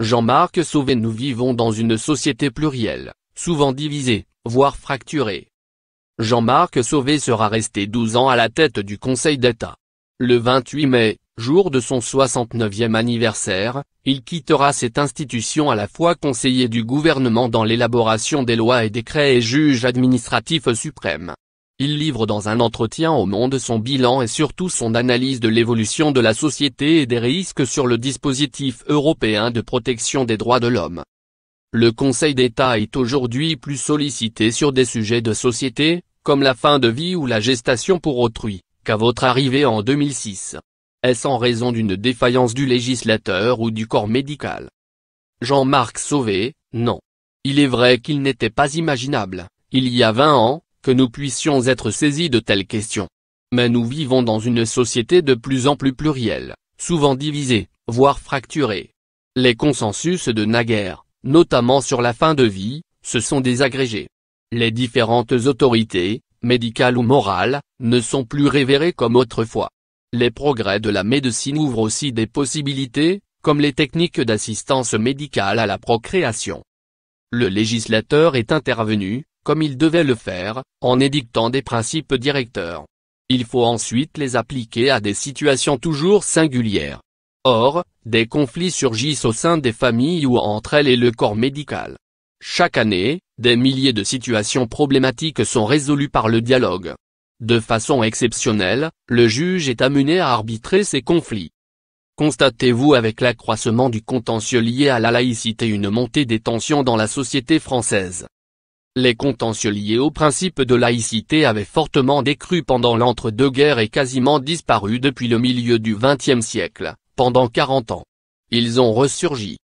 Jean-Marc Sauvé Nous vivons dans une société plurielle, souvent divisée, voire fracturée. Jean-Marc Sauvé sera resté 12 ans à la tête du Conseil d'État. Le 28 mai, jour de son 69e anniversaire, il quittera cette institution à la fois conseiller du gouvernement dans l'élaboration des lois et décrets et juge administratif suprême. Il livre dans un entretien au Monde son bilan et surtout son analyse de l'évolution de la société et des risques sur le dispositif européen de protection des droits de l'homme. Le Conseil d'État est aujourd'hui plus sollicité sur des sujets de société, comme la fin de vie ou la gestation pour autrui, qu'à votre arrivée en 2006. Est-ce en raison d'une défaillance du législateur ou du corps médical Jean-Marc Sauvé, non. Il est vrai qu'il n'était pas imaginable, il y a 20 ans, que nous puissions être saisis de telles questions. Mais nous vivons dans une société de plus en plus plurielle, souvent divisée, voire fracturée. Les consensus de naguère, notamment sur la fin de vie, se sont désagrégés. Les différentes autorités, médicales ou morales, ne sont plus révérées comme autrefois. Les progrès de la médecine ouvrent aussi des possibilités, comme les techniques d'assistance médicale à la procréation. Le législateur est intervenu, comme il devait le faire, en édictant des principes directeurs. Il faut ensuite les appliquer à des situations toujours singulières. Or, des conflits surgissent au sein des familles ou entre elles et le corps médical. Chaque année, des milliers de situations problématiques sont résolues par le dialogue. De façon exceptionnelle, le juge est amené à arbitrer ces conflits. Constatez-vous avec l'accroissement du contentieux lié à la laïcité une montée des tensions dans la société française les contentieux liés au principe de laïcité avaient fortement décru pendant l'entre-deux-guerres et quasiment disparu depuis le milieu du XXe siècle, pendant quarante ans. Ils ont ressurgi.